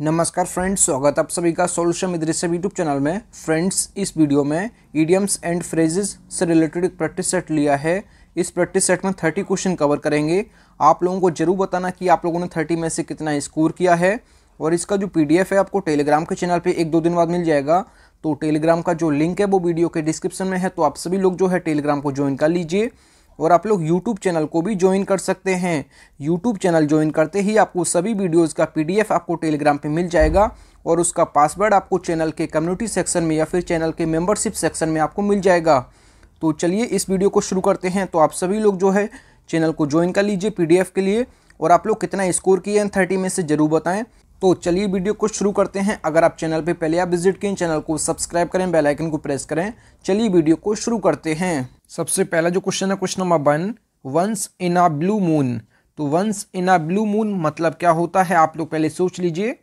नमस्कार फ्रेंड्स स्वागत आप सभी का सोल्यूशन मिद्रेस यूट्यूब चैनल में फ्रेंड्स इस वीडियो में ईडियम्स एंड फ्रेजेस से रिलेटेड एक प्रैक्टिस सेट लिया है इस प्रैक्टिस सेट में थर्टी क्वेश्चन कवर करेंगे आप लोगों को जरूर बताना कि आप लोगों ने थर्टी में से कितना स्कोर किया है और इसका जो पी है आपको टेलीग्राम के चैनल पर एक दो दिन बाद मिल जाएगा तो टेलीग्राम का जो लिंक है वो वीडियो के डिस्क्रिप्शन में है तो आप सभी लोग जो है टेलीग्राम को ज्वाइन कर लीजिए और आप लोग यूट्यूब चैनल को भी ज्वाइन कर सकते हैं यूट्यूब चैनल ज्वाइन करते ही आपको सभी वीडियोज़ का पी आपको टेलीग्राम पर मिल जाएगा और उसका पासवर्ड आपको चैनल के कम्युनिटी सेक्शन में या फिर चैनल के मेम्बरशिप सेक्शन में आपको मिल जाएगा तो चलिए इस वीडियो को शुरू करते हैं तो आप सभी लोग जो है चैनल को ज्वाइन कर लीजिए पी के लिए और आप लोग कितना स्कोर किए हैं थर्टी में से ज़रूर बताएं तो चलिए वीडियो को शुरू करते हैं अगर आप चैनल पे पहले आप विजिट किए चैनल को सब्सक्राइब करें बेल आइकन को प्रेस करें चलिए वीडियो को शुरू करते हैं सबसे पहला जो क्वेश्चन है question number one once in a blue moon तो once in a blue moon मतलब क्या होता है आप लोग पहले सोच लीजिए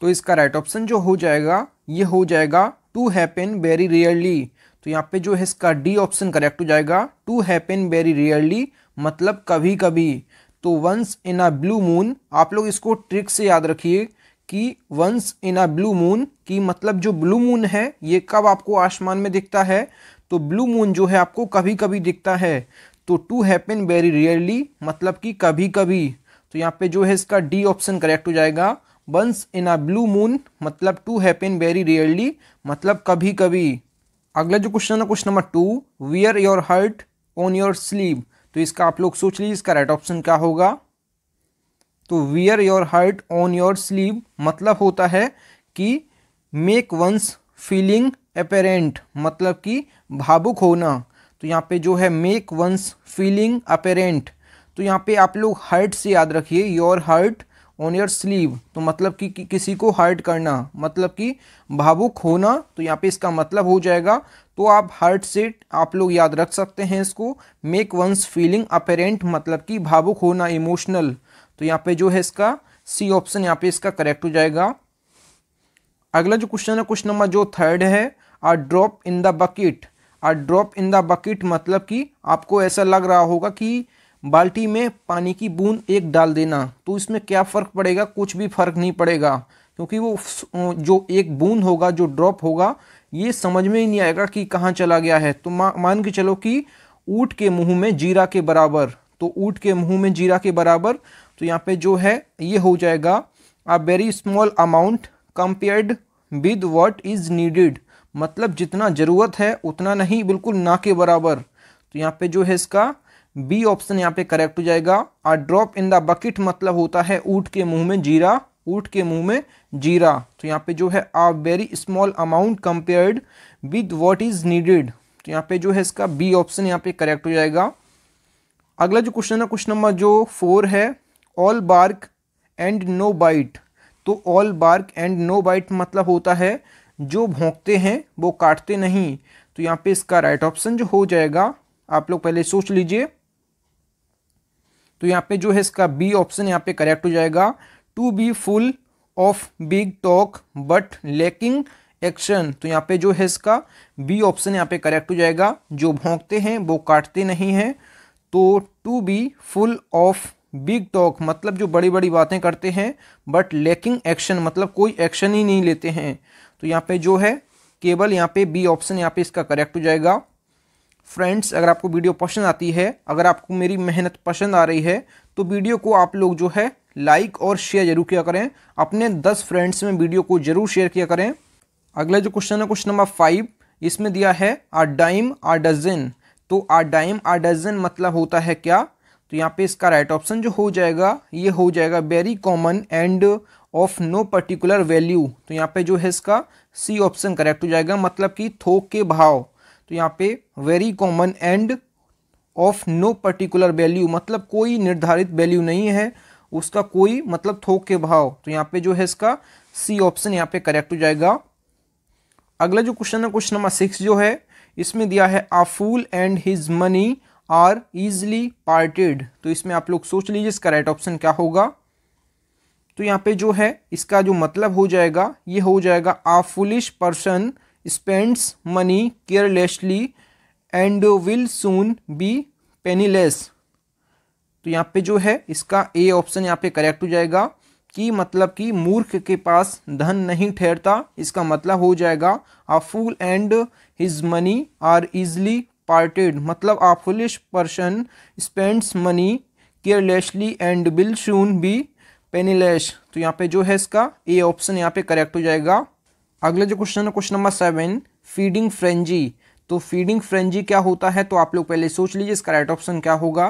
तो इसका राइट ऑप्शन जो हो जाएगा ये हो जाएगा टू हैपन वेरी रेयरली तो यहाँ पे जो है इसका डी ऑप्शन करेक्ट हो जाएगा टू हैपन वेरी रेयरली मतलब कभी कभी तो once in a blue moon आप लोग इसको ट्रिक से याद रखिए कि once in a blue moon कि मतलब जो ब्लू मून है ये कब आपको आसमान में दिखता है तो ब्लू मून जो है आपको कभी कभी दिखता है तो टू हैपन वेरी रेयरली मतलब कि कभी कभी तो यहाँ पे जो है इसका डी ऑप्शन करेक्ट हो जाएगा once in a blue moon मतलब टू हैपन वेरी रेयरली मतलब कभी कभी अगला जो क्वेश्चन है question number two wear your heart on your sleeve तो इसका आप लोग सोच लीजिए इसका राइट ऑप्शन क्या होगा तो wear your heart on your sleeve मतलब होता है कि मेक वंस फीलिंग अपेरेंट मतलब कि भावुक होना तो यहाँ पे जो है मेक वंस फीलिंग अपेरेंट तो यहाँ पे आप लोग हर्ट से याद रखिए your heart on your sleeve तो मतलब कि, कि किसी को हर्ट करना मतलब कि भावुक होना तो यहाँ पे इसका मतलब हो जाएगा तो आप हर्ट से आप लोग याद रख सकते हैं इसको मेक वंस फीलिंग अपेरेंट मतलब कि भावुक होना इमोशनल तो यहाँ पे जो है इसका सी ऑप्शन यहाँ पे इसका करेक्ट हो जाएगा अगला जो क्वेश्चन है क्वेश्चन नंबर जो थर्ड है a drop in the bucket a drop in the bucket मतलब कि आपको ऐसा लग रहा होगा कि बाल्टी में पानी की बूंद एक डाल देना तो इसमें क्या फ़र्क पड़ेगा कुछ भी फ़र्क नहीं पड़ेगा क्योंकि वो जो एक बूंद होगा जो ड्रॉप होगा ये समझ में ही नहीं आएगा कि कहाँ चला गया है तो मा, मान के चलो कि ऊँट के मुँह में जीरा के बराबर तो ऊँट के मुँह में जीरा के बराबर तो यहाँ पे जो है ये हो जाएगा a very small amount compared with what is needed मतलब जितना ज़रूरत है उतना नहीं बिल्कुल ना के बराबर तो यहाँ पे जो है इसका बी ऑप्शन यहाँ पे करेक्ट हो जाएगा और ड्रॉप इन द बकेट मतलब होता है ऊट के मुंह में जीरा ऊट के मुंह में जीरा तो यहाँ पे जो है a very small amount compared with what is needed तो यहाँ पे जो है इसका बी ऑप्शन यहाँ पे करेक्ट हो जाएगा अगला जो क्वेश्चन है क्वेश्चन नंबर जो फोर है all bark and no bite तो all bark and no bite मतलब होता है जो भोंकते हैं वो काटते नहीं तो यहाँ पे इसका राइट right ऑप्शन जो हो जाएगा आप लोग पहले सोच लीजिए तो यहाँ पे जो है इसका बी ऑप्शन यहाँ पे करेक्ट हो जाएगा to be full of big talk but lacking action तो यहाँ पे जो है इसका बी ऑप्शन यहाँ पे करेक्ट हो जाएगा जो भोंकते हैं वो काटते नहीं हैं तो to be full of big talk मतलब जो बड़ी बड़ी बातें करते हैं बट लेकिंग एक्शन मतलब कोई एक्शन ही नहीं लेते हैं तो यहाँ पे जो है केवल यहाँ पे बी ऑप्शन यहाँ पे इसका करेक्ट हो जाएगा फ्रेंड्स अगर आपको वीडियो पसंद आती है अगर आपको मेरी मेहनत पसंद आ रही है तो वीडियो को आप लोग जो है लाइक और शेयर जरूर किया करें अपने दस फ्रेंड्स में वीडियो को जरूर शेयर किया करें अगला जो क्वेश्चन है क्वेश्चन नंबर फाइव इसमें दिया है आ डाइम आ डजन तो आ डाइम आ डजन मतलब होता है क्या तो यहाँ पे इसका राइट ऑप्शन जो हो जाएगा ये हो जाएगा very common and of no particular value तो यहाँ पे जो है इसका सी ऑप्शन करेक्ट हो जाएगा मतलब कि थोक के भाव तो यहाँ पे very common and of no particular value मतलब कोई निर्धारित वैल्यू नहीं है उसका कोई मतलब थोक के भाव तो यहाँ पे जो है इसका सी ऑप्शन यहाँ पे करेक्ट हो जाएगा अगला जो क्वेश्चन है क्वेश्चन नंबर सिक्स जो है इसमें दिया है a fool and his money are easily parted तो इसमें आप लोग सोच लीजिए इसका राइट ऑप्शन क्या होगा तो यहाँ पे जो है इसका जो मतलब हो जाएगा ये हो जाएगा a foolish person spends money carelessly and will soon be penniless तो यहाँ पे जो है इसका ए ऑप्शन यहाँ पे करेक्ट हो जाएगा कि मतलब कि मूर्ख के पास धन नहीं ठहरता इसका मतलब हो जाएगा a fool and his money are easily parted मतलब a foolish person spends money carelessly and will soon be penniless तो यहाँ पे जो है इसका ए ऑप्शन यहाँ पे करेक्ट हो जाएगा अगला जो क्वेश्चन है question number seven feeding frenzy तो फीडिंग फ्रेंजी क्या होता है तो आप लोग पहले सोच लीजिए इसका राइट ऑप्शन क्या होगा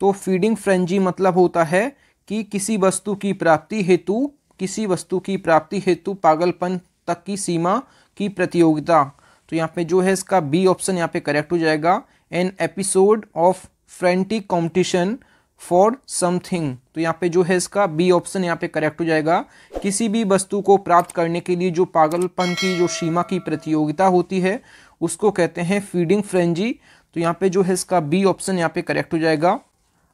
तो फीडिंग फ्रेंजी मतलब होता है कि किसी वस्तु की प्राप्ति हेतु किसी वस्तु की प्राप्ति हेतु पागलपन तक की सीमा की प्रतियोगिता तो यहाँ पे जो है इसका बी ऑप्शन यहाँ पे करेक्ट हो जाएगा an episode of frantic competition for something तो यहाँ पे जो है इसका बी ऑप्शन यहाँ पे करेक्ट हो जाएगा किसी भी वस्तु को प्राप्त करने के लिए जो पागलपन की जो सीमा की प्रतियोगिता होती है उसको कहते हैं फीडिंग फ्रेंजी तो यहाँ पे जो है इसका बी ऑप्शन यहाँ पे करेक्ट हो जाएगा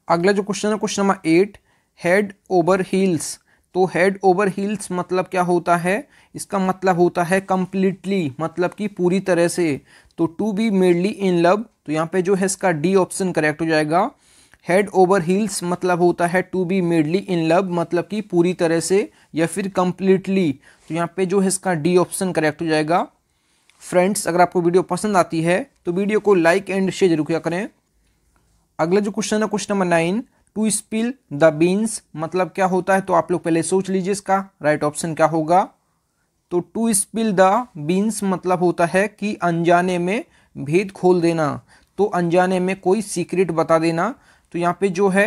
अगला जो क्वेश्चन है question number eight head over heels तो हेड ओवर हील्स मतलब क्या होता है इसका मतलब होता है कम्प्लीटली मतलब कि पूरी तरह से तो to be madly in love तो यहाँ पे जो है इसका डी ऑप्शन करेक्ट हो जाएगा हेड ओवर हील्स मतलब होता है to be madly in love मतलब कि पूरी तरह से या फिर कम्प्लीटली तो यहाँ पे जो है इसका डी ऑप्शन करेक्ट हो जाएगा फ्रेंड्स अगर आपको वीडियो पसंद आती है तो वीडियो को लाइक एंड शेयर जरूर किया करें अगला जो क्वेश्चन है question number nine to spill the beans मतलब क्या होता है तो आप लोग पहले सोच लीजिए इसका राइट right ऑप्शन क्या होगा तो टू स्पिल द बीन्स मतलब होता है कि अनजाने में भेद खोल देना तो अनजाने में कोई सीक्रेट बता देना तो यहाँ पे जो है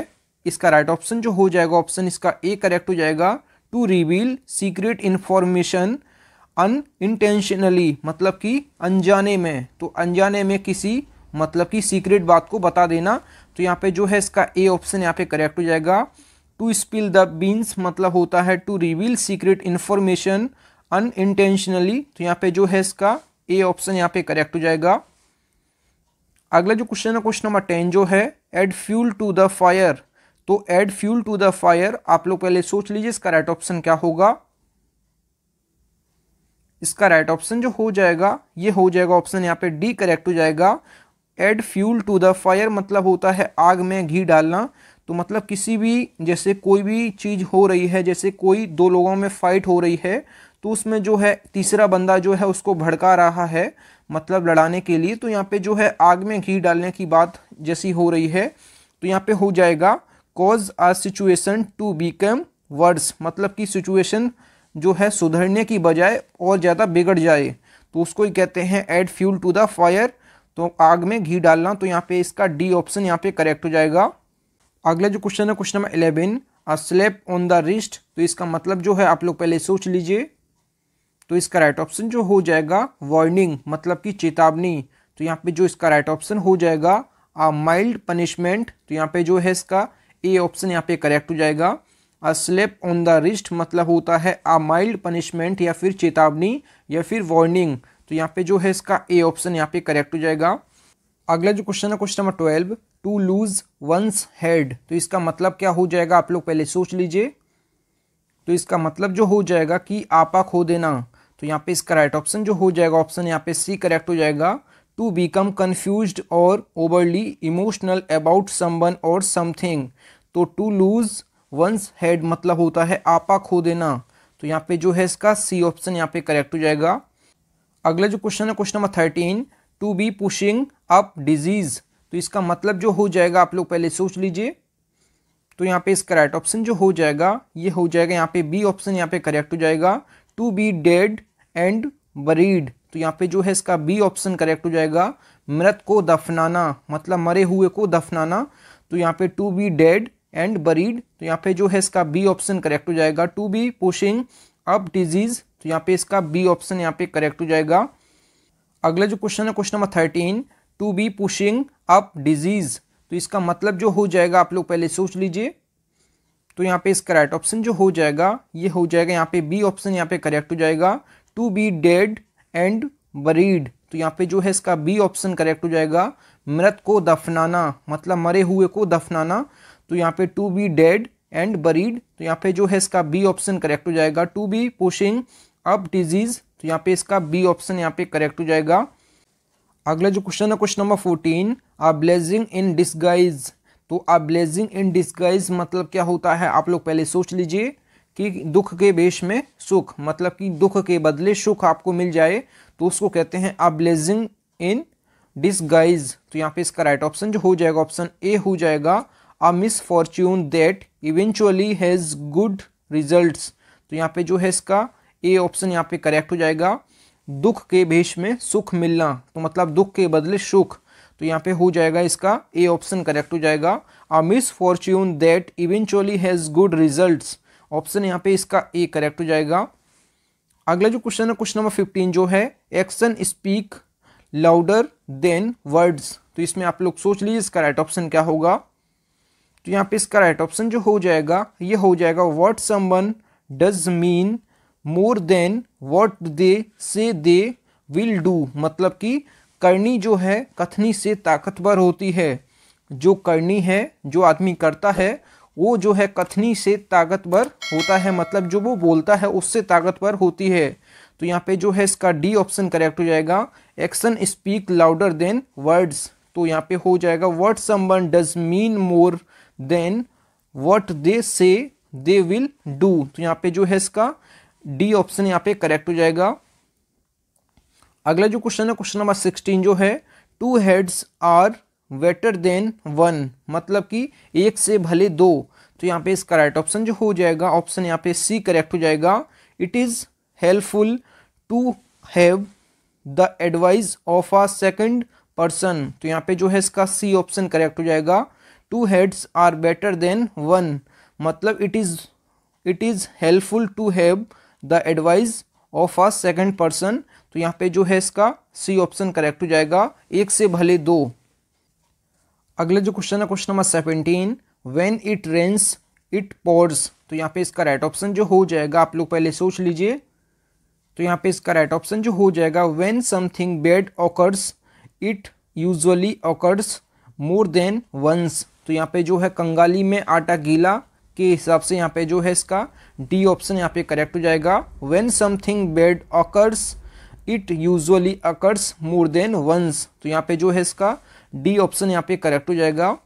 इसका राइट right ऑप्शन जो हो जाएगा ऑप्शन इसका ए करेक्ट हो जाएगा to reveal secret information unintentionally मतलब कि अनजाने में तो अनजाने में किसी मतलब कि सीक्रेट बात को बता देना तो यहाँ पे जो है इसका ए ऑप्शन यहाँ पे करेक्ट हो जाएगा टू स्पिल द बीन्स मतलब होता है to reveal secret information unintentionally तो यहाँ पे जो है इसका ए ऑप्शन यहाँ पे करेक्ट हो जाएगा अगला जो क्वेश्चन है क्वेश्चन नंबर टेन जो है add fuel to the fire तो add fuel to the fire आप लोग पहले सोच लीजिए इसका राइट ऑप्शन क्या होगा इसका राइट ऑप्शन जो हो जाएगा ये हो जाएगा ऑप्शन यहाँ पे डी करेक्ट हो जाएगा add fuel to the fire मतलब होता है आग में घी डालना तो मतलब किसी भी जैसे कोई भी चीज़ हो रही है जैसे कोई दो लोगों में फाइट हो रही है तो उसमें जो है तीसरा बंदा जो है उसको भड़का रहा है मतलब लड़ाने के लिए तो यहाँ पे जो है आग में घी डालने की बात जैसी हो रही है तो यहाँ पे हो जाएगा cause a situation to become worse मतलब कि सिचुएशन जो है सुधरने की बजाय और ज़्यादा बिगड़ जाए तो उसको ही कहते हैं add fuel to the fire तो आग में घी डालना तो यहाँ पे इसका डी ऑप्शन यहाँ पे करेक्ट हो जाएगा अगला जो क्वेश्चन है question number eleven a slap on the wrist तो इसका मतलब जो है आप लोग पहले सोच लीजिए तो इसका राइट ऑप्शन जो हो जाएगा वार्निंग मतलब कि चेतावनी तो यहाँ पे जो इसका राइट ऑप्शन हो जाएगा आ माइल्ड पनिशमेंट तो यहाँ पे जो है इसका ए ऑप्शन यहाँ पे करेक्ट हो जाएगा a slap on the wrist मतलब होता है आ माइल्ड पनिशमेंट या फिर चेतावनी या फिर वार्निंग तो यहाँ पे जो है इसका ए ऑप्शन यहाँ पे करेक्ट हो जाएगा अगला जो क्वेश्चन है question number twelve to lose one's head तो इसका मतलब क्या हो जाएगा आप लोग पहले सोच लीजिए तो इसका मतलब जो हो जाएगा कि आपा खो देना तो यहाँ पे इसका राइट ऑप्शन जो हो जाएगा ऑप्शन यहाँ पे सी करेक्ट हो जाएगा to become confuse or overly emotional about someone or something तो टू लूज वंस हेड मतलब होता है आपा खो देना तो यहाँ पे जो है इसका सी ऑप्शन यहाँ पे करेक्ट हो जाएगा अगला जो क्वेश्चन है question number thirteen to be pushing up daisies तो इसका मतलब जो हो जाएगा आप लोग पहले सोच लीजिए तो यहाँ पे इसका राइट ऑप्शन जो हो जाएगा ये हो जाएगा यहाँ पे बी ऑप्शन यहाँ पे करेक्ट हो जाएगा to be dead and buried तो यहाँ पे जो है इसका बी ऑप्शन करेक्ट हो जाएगा मृत को दफनाना मतलब मरे हुए को दफनाना तो यहाँ पे to be dead and buried तो यहाँ पे जो है इसका बी ऑप्शन करेक्ट हो जाएगा to be pushing up daisies तो यहाँ पे इसका बी ऑप्शन यहाँ पे करेक्ट हो जाएगा अगला जो क्वेश्चन है question number thirteen to be pushing up daisies तो इसका मतलब जो हो जाएगा आप लोग पहले सोच लीजिए तो यहाँ पे इसका राइट ऑप्शन जो हो जाएगा ये हो जाएगा यहाँ पे बी ऑप्शन यहाँ पे करेक्ट हो जाएगा to be dead and buried तो यहाँ पे जो है इसका बी ऑप्शन करेक्ट हो जाएगा मृत को दफनाना मतलब मरे हुए को दफनाना तो यहाँ पे to be dead and buried तो यहाँ पे जो है इसका बी ऑप्शन करेक्ट हो जाएगा to be pushing up daisies तो यहाँ पे इसका बी ऑप्शन यहाँ पे करेक्ट हो जाएगा अगला जो क्वेश्चन है question number fourteen a blessing in disguise तो आ ब्लेजिंग इन डिस्गाइज मतलब क्या होता है आप लोग पहले सोच लीजिए कि दुख के बेश में सुख मतलब कि दुख के बदले सुख आपको मिल जाए तो उसको कहते हैं अ ब्लेजिंग इन डिसगाइज तो यहाँ पे इसका राइट ऑप्शन जो हो जाएगा ऑप्शन ए हो जाएगा a misfortune that eventually has good result तो यहाँ पे जो है इसका ए ऑप्शन यहाँ पे करेक्ट हो जाएगा दुख के भेष में सुख मिलना तो मतलब दुख के बदले सुख तो यहाँ पे हो जाएगा इसका ए ऑप्शन करेक्ट हो जाएगा a misfortune that eventually has good results option यहाँ पे इसका ए करेक्ट हो जाएगा अगला जो क्वेश्चन है क्वेश्चन नंबर फिफ्टीन जो है action speak louder than words तो इसमें आप लोग सोच लीजिए इसका राइट ऑप्शन क्या होगा तो यहाँ पे इसका राइट ऑप्शन जो हो जाएगा ये हो जाएगा what someone does mean more than what they say they will do मतलब कि करनी जो है कथनी से ताकतवर होती है जो करनी है जो आदमी करता है वो जो है कथनी से ताकतवर होता है मतलब जो वो बोलता है उससे ताकतवर होती है तो यहाँ पे जो है इसका डी ऑप्शन करेक्ट हो जाएगा action speak louder than words तो यहाँ पे हो जाएगा what someone does mean more than what they say they will do तो यहाँ पे जो है इसका डी ऑप्शन यहाँ पे करेक्ट हो जाएगा अगला जो क्वेश्चन है क्वेश्चन नंबर सिक्सटीन जो है two heads are better than one मतलब कि एक से भले दो तो यहाँ पे इसका राइट ऑप्शन जो हो जाएगा ऑप्शन यहाँ पे सी करेक्ट हो जाएगा it is helpful to have the advice of a second person तो यहाँ पे जो है इसका सी ऑप्शन करेक्ट हो जाएगा two heads are better than one मतलब it is it is helpful to have the advice of a second person तो यहाँ पे जो है इसका सी ऑप्शन करेक्ट हो जाएगा एक से भले दो अगले जो क्वेश्चन है question number seventeen when it rains it pours तो यहाँ पे इसका राइट ऑप्शन जो हो जाएगा आप लोग पहले सोच लीजिए तो यहाँ पे इसका राइट ऑप्शन जो हो जाएगा when something bad occurs it usually occurs more than once तो यहाँ पे जो है कंगाली में आटा गीला के हिसाब से यहाँ पे जो है इसका डी ऑप्शन यहाँ पे करेक्ट हो जाएगा when something bad occurs it usually occurs more than once तो यहाँ पे जो है इसका डी ऑप्शन यहाँ पे करेक्ट हो जाएगा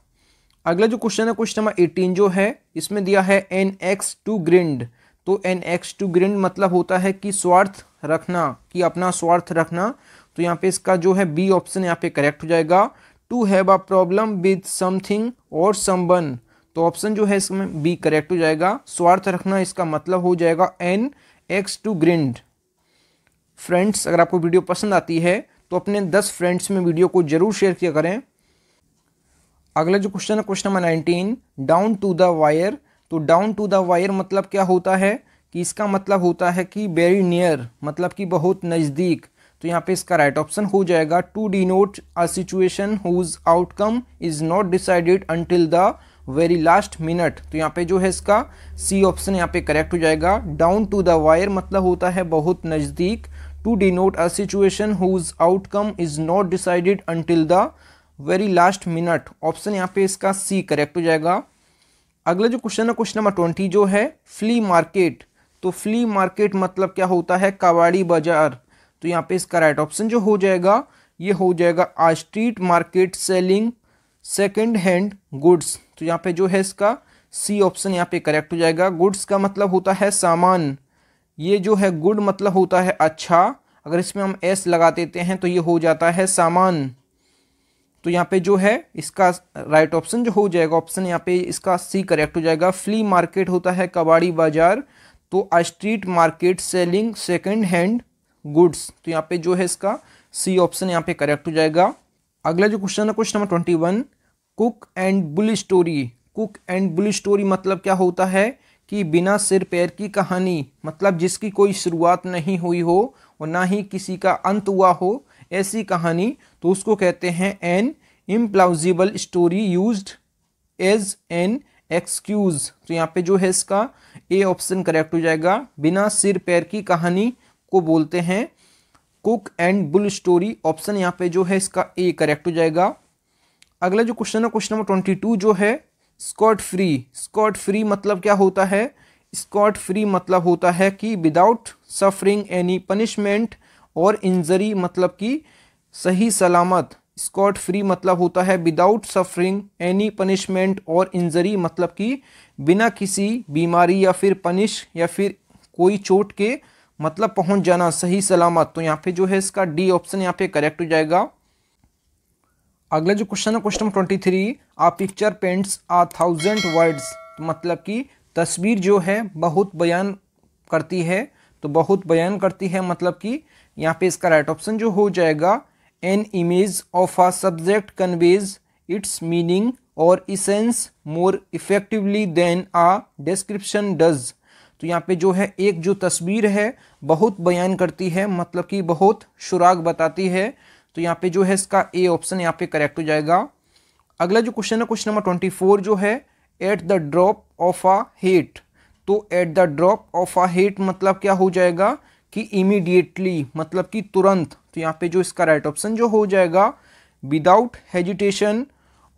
अगला जो क्वेश्चन है क्वेश्चन नंबर एटीन जो है इसमें दिया है एन एक्स टू ग्रिंड तो एन एक्स टू ग्रिंड मतलब होता है कि स्वार्थ रखना कि अपना स्वार्थ रखना तो यहाँ पे इसका जो है बी ऑप्शन यहाँ पे करेक्ट हो जाएगा to have a problem with something or someone तो ऑप्शन जो है इसमें बी करेक्ट हो जाएगा स्वार्थ रखना इसका मतलब हो जाएगा an axe to grind friends अगर आपको वीडियो पसंद आती है तो अपने दस फ्रेंड्स में वीडियो को जरूर शेयर किया करें अगला जो क्वेश्चन है question number nineteen down to the wire तो डाउन टू द वायर मतलब क्या होता है कि इसका मतलब होता है कि वेरी नियर मतलब कि बहुत नज़दीक तो यहाँ पे इसका राइट ऑप्शन हो जाएगा to denote a situation whose outcome is not decided until the very last minute तो यहाँ पे जो है इसका सी ऑप्शन यहाँ पे करेक्ट हो जाएगा डाउन टू द वायर मतलब होता है बहुत नज़दीक to denote a situation whose outcome is not decided until the very last minute option यहाँ पे इसका सी करेक्ट हो जाएगा अगला जो क्वेश्चन है क्वेश्चन नंबर ट्वेंटी जो है फ्ली मार्केट तो फ्ली मार्केट मतलब क्या होता है कबाड़ी बाजार तो यहाँ पे इसका राइट ऑप्शन जो हो जाएगा ये हो जाएगा a street market selling second hand goods तो यहाँ पे जो है इसका सी ऑप्शन यहाँ पे करेक्ट हो जाएगा गुड्स का मतलब होता है सामान ये जो है गुड मतलब होता है अच्छा अगर इसमें हम एस लगा देते हैं तो ये हो जाता है सामान तो यहाँ पे जो है इसका राइट ऑप्शन जो हो जाएगा ऑप्शन यहाँ पे इसका सी करेक्ट हो जाएगा फ्ली मार्केट होता है कबाड़ी बाजार तो street market selling second hand goods तो यहाँ पे जो है इसका सी ऑप्शन यहाँ पे करेक्ट हो जाएगा अगला जो क्वेश्चन है question number twenty one cock and bull story cock and bull story मतलब क्या होता है कि बिना सिर पैर की कहानी मतलब जिसकी कोई शुरुआत नहीं हुई हो और ना ही किसी का अंत हुआ हो ऐसी कहानी तो उसको कहते हैं an implausible story use as an excuse तो यहाँ पे जो है इसका ए ऑप्शन करेक्ट हो जाएगा बिना सिर पैर की कहानी को बोलते हैं cock and bull story option यहाँ पे जो है इसका ए करेक्ट हो जाएगा अगला जो क्वेश्चन है क्वेश्चन नंबर ट्वेंटी टू जो है स्कॉट फ्री स्कॉट फ्री मतलब क्या होता है स्कॉट फ्री मतलब होता है कि without suffering any punishment or injury मतलब कि सही सलामत स्कॉट फ्री मतलब होता है without suffering any punishment or injury मतलब कि बिना किसी बीमारी या फिर पनिश या फिर कोई चोट के मतलब पहुंच जाना सही सलामत तो यहाँ पे जो है इसका डी ऑप्शन यहाँ पे करेक्ट हो जाएगा अगला जो क्वेश्चन है question twenty three a picture paints a thousand words तो मतलब कि तस्वीर जो है बहुत बयान करती है तो बहुत बयान करती है मतलब कि यहाँ पे इसका राइट ऑप्शन जो हो जाएगा an image of a subject conveys its meaning or essence more effectively than a description does तो यहाँ पे जो है एक जो तस्वीर है बहुत बयान करती है मतलब कि बहुत सुराग बताती है तो यहाँ पे जो है इसका ए ऑप्शन यहाँ पे करेक्ट हो जाएगा अगला जो क्वेश्चन है क्वेश्चन नंबर ट्वेंटी फोर जो है at the drop of a hat तो at the drop of a hat मतलब क्या हो जाएगा कि इमीडिएटली मतलब कि तुरंत तो यहाँ पे जो इसका राइट right ऑप्शन जो हो जाएगा without hesitation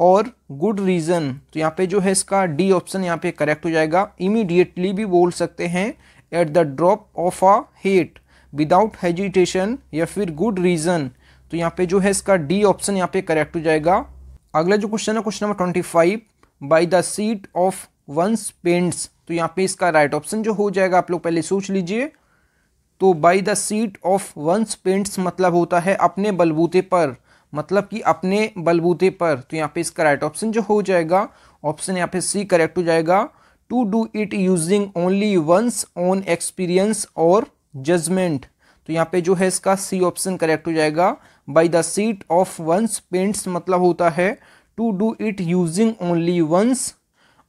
or good reason तो यहाँ पे जो है इसका डी ऑप्शन यहाँ पे करेक्ट हो जाएगा इमीडिएटली भी बोल सकते हैं at the drop of a hat without hesitation या फिर गुड रीज़न तो यहाँ पे जो है इसका डी ऑप्शन यहाँ पे करेक्ट हो जाएगा अगला जो क्वेश्चन है question number twenty five by the seat of one's pants तो यहाँ पे इसका राइट ऑप्शन जो हो जाएगा आप लोग पहले सोच लीजिए तो by the seat of one's pants मतलब होता है अपने बलबूते पर मतलब कि अपने बलबूते पर तो यहाँ पे इसका राइट ऑप्शन जो हो जाएगा ऑप्शन यहाँ पे सी करेक्ट हो जाएगा to do it using only one's own experience और जजमेंट तो यहाँ पे जो है इसका सी ऑप्शन करेक्ट हो जाएगा by the seat of one's pants मतलब होता है to do it using only one's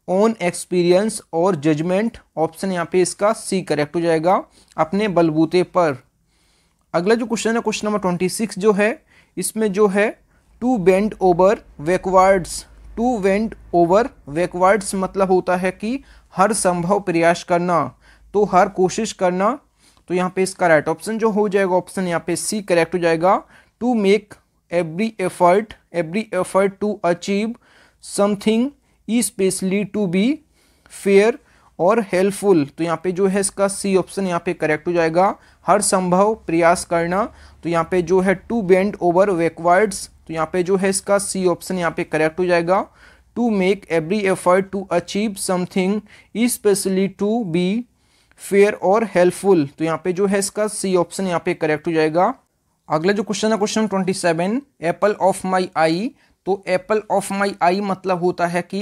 own experience और जजमेंट ऑप्शन यहाँ पे इसका सी करेक्ट हो जाएगा अपने बलबूते पर अगला जो क्वेश्चन है क्वेश्चन नंबर ट्वेंटी सिक्स जो है इसमें जो है to bend over backwards to bend over backwards मतलब होता है कि हर संभव प्रयास करना तो हर कोशिश करना तो यहाँ पे इसका राइट ऑप्शन जो हो जाएगा ऑप्शन यहाँ पे सी करेक्ट हो जाएगा to make every effort every effort to achieve something specially to be fair और हेल्पफुल तो यहाँ पे जो है इसका सी ऑप्शन यहाँ पे करेक्ट हो जाएगा हर संभव प्रयास करना तो यहाँ पे जो है टू बेंड ओवर वेकवर्ड्स तो यहाँ पे जो है इसका सी ऑप्शन यहाँ पे करेक्ट हो जाएगा to make every effort to achieve something specially to be fair और हेल्पफुल तो यहाँ पे जो है इसका सी ऑप्शन यहाँ पे करेक्ट हो जाएगा अगला जो क्वेश्चन है question twenty seven apple of my eye तो एप्पल ऑफ माई आई मतलब होता है कि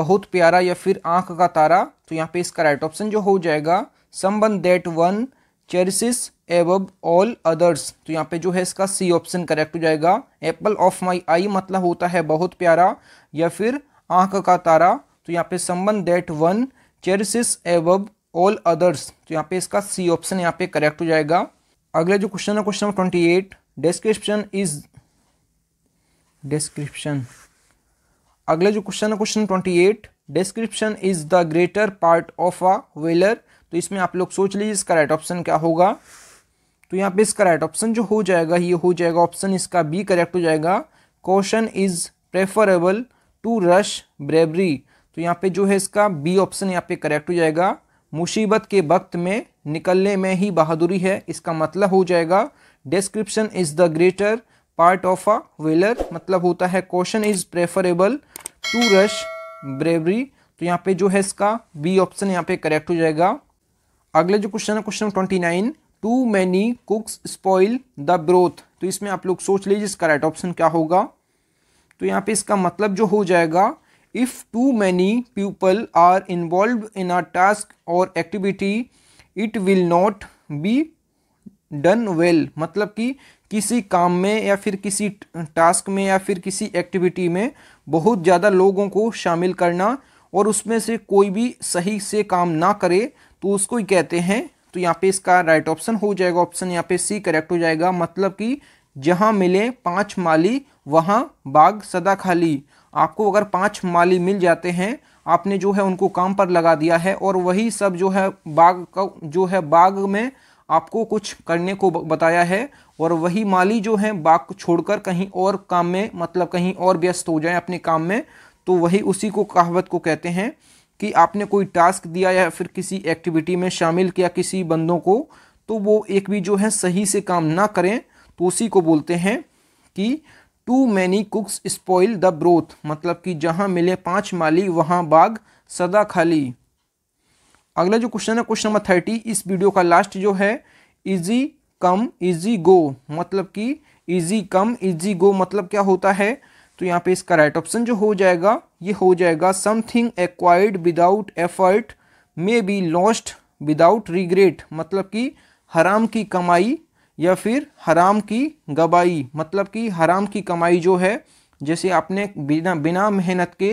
बहुत प्यारा या फिर आंख का तारा तो यहाँ पे इसका राइट ऑप्शन जो हो जाएगा संबंध that one cherishes above all others तो यहाँ पे जो है इसका सी ऑप्शन करेक्ट हो जाएगा एप्पल ऑफ माई आई मतलब होता है बहुत प्यारा या फिर आंख का तारा तो यहाँ पे संबंध that one cherishes above all others तो यहाँ पे इसका सी ऑप्शन यहाँ पे करेक्ट हो जाएगा अगला जो क्वेश्चन है question number twenty eight discretion is discretion अगला जो क्वेश्चन है question twenty eight discretion is the greater part of a valour तो इसमें आप लोग सोच लीजिए इसका राइट ऑप्शन क्या होगा तो यहाँ पे इसका राइट ऑप्शन जो हो जाएगा ये हो जाएगा ऑप्शन इसका बी करेक्ट हो जाएगा question is preferable to rash bravery तो यहाँ पे जो है इसका बी ऑप्शन यहाँ पे करेक्ट हो जाएगा मुसीबत के वक्त में निकलने में ही बहादुरी है इसका मतलब हो जाएगा discretion is the greater part of a valour मतलब होता है question is preferable to rash bravery तो यहाँ पे जो है इसका बी ऑप्शन यहाँ पे करेक्ट हो जाएगा अगला जो क्वेश्चन है question twenty nine too many cooks spoil the broth तो इसमें आप लोग सोच लीजिए इसका राइट ऑप्शन क्या होगा तो यहाँ पे इसका मतलब जो हो जाएगा if too many people are involve in a task और activity it will not be done well मतलब कि किसी काम में या फिर किसी टास्क में या फिर किसी एक्टिविटी में बहुत ज़्यादा लोगों को शामिल करना और उसमें से कोई भी सही से काम ना करे तो उसको ही कहते हैं तो यहाँ पे इसका राइट ऑप्शन हो जाएगा ऑप्शन यहाँ पे सी करेक्ट हो जाएगा मतलब कि जहाँ मिले पाँच माली वहाँ बाग सदा खाली आपको अगर पाँच माली मिल जाते हैं आपने जो है उनको काम पर लगा दिया है और वही सब जो है बाग का जो है बाग में आपको कुछ करने को बताया है और वही माली जो है बाग को छोड़कर कहीं और काम में मतलब कहीं और व्यस्त हो जाए अपने काम में तो वही उसी को कहावत को कहते हैं कि आपने कोई टास्क दिया या फिर किसी एक्टिविटी में शामिल किया किसी बंदों को तो वो एक भी जो है सही से काम ना करें तो उसी को बोलते हैं कि too many cooks spoil the broth मतलब कि जहाँ मिले पाँच माली वहाँ बाग सदा खाली अगला जो क्वेश्चन है क्वेश्चन नंबर थर्टी इस वीडियो का लास्ट जो है इजी कम इजी गो मतलब कि इजी कम इजी गो मतलब क्या होता है तो यहाँ पे इसका राइट ऑप्शन जो हो जाएगा ये हो जाएगा something acquired without effort may be lost without regret मतलब कि हराम की कमाई या फिर हराम की गबाई मतलब कि हराम की कमाई जो है जैसे आपने बिना बिना मेहनत के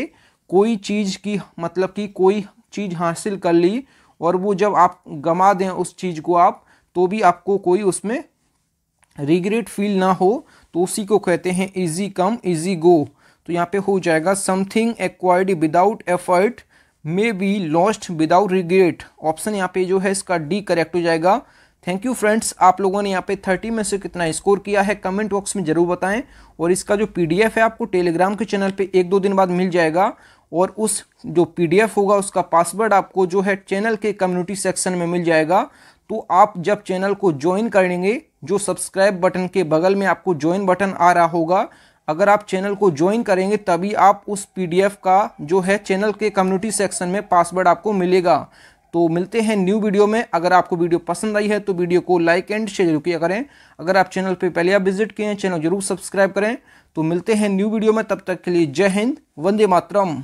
कोई चीज़ की मतलब कि कोई चीज़ हासिल कर ली और वो जब आप गमा दें उस चीज़ को आप तो भी आपको कोई उसमें रिग्रेट फील ना हो तो उसी को कहते हैं इजी कम इजी गो तो यहाँ पे हो जाएगा something acquired without effort may be lost without regret option यहाँ पे जो है इसका डी करेक्ट हो जाएगा थैंक यू फ्रेंड्स आप लोगों ने यहाँ पे 30 में से कितना स्कोर किया है कमेंट बॉक्स में ज़रूर बताएं और इसका जो पीडीएफ है आपको टेलीग्राम के चैनल पे एक दो दिन बाद मिल जाएगा और उस जो पीडीएफ होगा उसका पासवर्ड आपको जो है चैनल के कम्युनिटी सेक्शन में मिल जाएगा तो आप जब चैनल को ज्वाइन करेंगे जो सब्सक्राइब बटन के बगल में आपको ज्वाइन बटन आ रहा होगा अगर आप चैनल को ज्वाइन करेंगे तभी आप उस पीडीएफ का जो है चैनल के कम्युनिटी सेक्शन में पासवर्ड आपको मिलेगा तो मिलते हैं न्यू वीडियो में अगर आपको वीडियो पसंद आई है तो वीडियो को लाइक एंड शेयर जरूर किया करें अगर आप चैनल पर पहले आप विजिट किए हैं चैनल जरूर सब्सक्राइब करें तो मिलते हैं न्यू वीडियो में तब तक के लिए जय हिंद वंदे मातरम